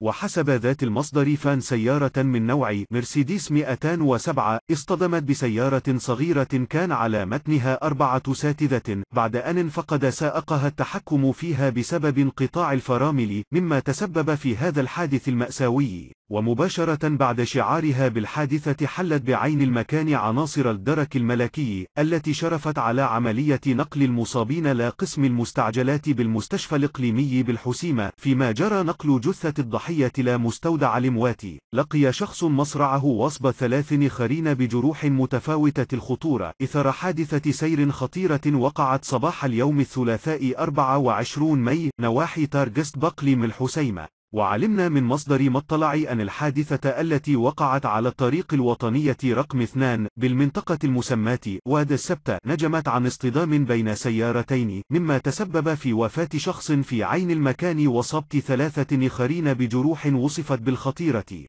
وحسب ذات المصدر فان سيارة من نوع مرسيدس 207 اصطدمت بسيارة صغيرة كان على متنها أربعة ساتذة بعد أن فقد سائقها التحكم فيها بسبب انقطاع الفرامل مما تسبب في هذا الحادث المأساوي ومباشرة بعد شعارها بالحادثة حلت بعين المكان عناصر الدرك الملكي التي شرفت على عملية نقل المصابين لا قسم المستعجلات بالمستشفى الإقليمي بالحسيمة فيما جرى نقل جثة الضحية لا مستودع لمواتي لقي شخص مصرعه وصب ثلاث نخرين بجروح متفاوتة الخطورة إثر حادثة سير خطيرة وقعت صباح اليوم الثلاثاء 24 ماي نواحي تارجست بقليم الحسيمة وعلمنا من مصدر مطلع أن الحادثة التي وقعت على الطريق الوطنية رقم 2 بالمنطقة المسماة واد السبتة نجمت عن اصطدام بين سيارتين مما تسبب في وفاة شخص في عين المكان وصبت ثلاثة نخرين بجروح وصفت بالخطيرة